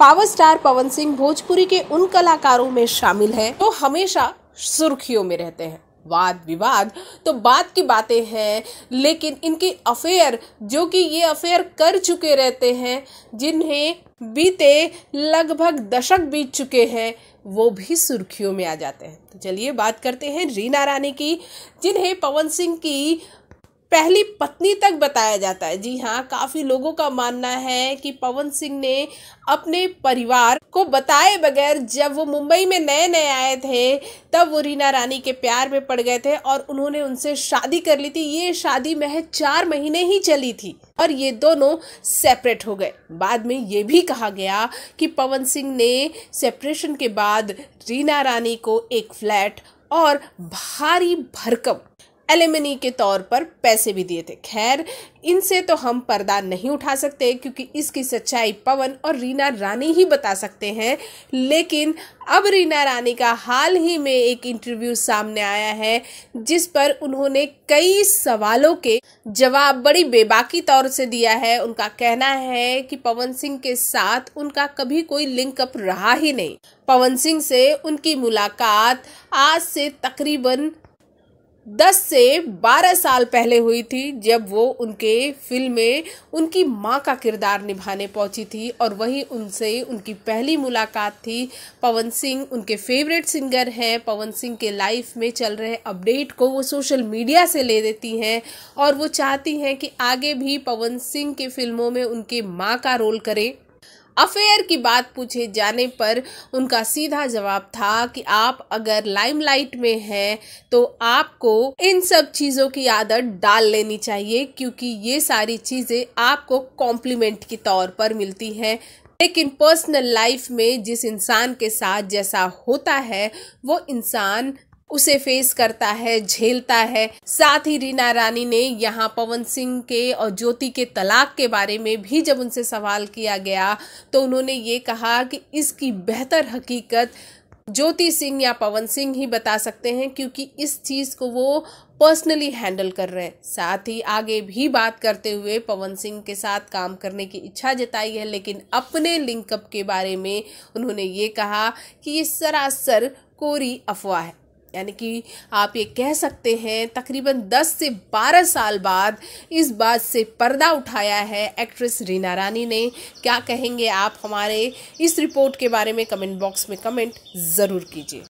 power star Pawan Singh Bhojpuri के उन कलाकारों में शामिल है जो तो हमेशा सुर्खियों में रहते हैं वाद विवाद तो बात की बातें हैं लेकिन इनके अफेयर जो कि ये अफेयर कर चुके रहते हैं जिन्हें बीते लगभग दशक बीत चुके हैं वो भी सुर्खियों में आ जाते हैं तो चलिए बात करते हैं रीना रानी की जिन्हें पवन सिंह की पहली पत्नी तक बताया जाता है जी हाँ काफ़ी लोगों का मानना है कि पवन सिंह ने अपने परिवार को बताए बगैर जब वो मुंबई में नए नए आए थे तब वो रीना रानी के प्यार में पड़ गए थे और उन्होंने उनसे शादी कर ली थी ये शादी महज चार महीने ही चली थी और ये दोनों सेपरेट हो गए बाद में ये भी कहा गया कि पवन सिंह ने सेपरेशन के बाद रीना रानी को एक फ्लैट और भारी भरकम एलिमनी के तौर पर पैसे भी दिए थे खैर इनसे तो हम पर्दा नहीं उठा सकते क्योंकि इसकी सच्चाई पवन और रीना रानी ही बता सकते हैं लेकिन अब रीना रानी का हाल ही में एक इंटरव्यू सामने आया है जिस पर उन्होंने कई सवालों के जवाब बड़ी बेबाकी तौर से दिया है उनका कहना है कि पवन सिंह के साथ उनका कभी कोई लिंकअप रहा ही नहीं पवन सिंह से उनकी मुलाकात आज से तकरीबन दस से बारह साल पहले हुई थी जब वो उनके फिल्म में उनकी माँ का किरदार निभाने पहुँची थी और वहीं उनसे उनकी पहली मुलाकात थी पवन सिंह उनके फेवरेट सिंगर हैं पवन सिंह के लाइफ में चल रहे अपडेट को वो सोशल मीडिया से ले देती हैं और वो चाहती हैं कि आगे भी पवन सिंह की फिल्मों में उनके माँ का रोल करें अफेयर की बात पूछे जाने पर उनका सीधा जवाब था कि आप अगर लाइमलाइट में हैं तो आपको इन सब चीज़ों की आदत डाल लेनी चाहिए क्योंकि ये सारी चीज़ें आपको कॉम्प्लीमेंट के तौर पर मिलती हैं लेकिन पर्सनल लाइफ में जिस इंसान के साथ जैसा होता है वो इंसान उसे फेस करता है झेलता है साथ ही रीना रानी ने यहाँ पवन सिंह के और ज्योति के तलाक के बारे में भी जब उनसे सवाल किया गया तो उन्होंने ये कहा कि इसकी बेहतर हकीकत ज्योति सिंह या पवन सिंह ही बता सकते हैं क्योंकि इस चीज़ को वो पर्सनली हैंडल कर रहे हैं साथ ही आगे भी बात करते हुए पवन सिंह के साथ काम करने की इच्छा जताई है लेकिन अपने लिंकअप के बारे में उन्होंने ये कहा कि ये सरासर कोरी अफवाह है यानी कि आप ये कह सकते हैं तकरीबन 10 से 12 साल बाद इस बात से पर्दा उठाया है एक्ट्रेस रीना रानी ने क्या कहेंगे आप हमारे इस रिपोर्ट के बारे में कमेंट बॉक्स में कमेंट ज़रूर कीजिए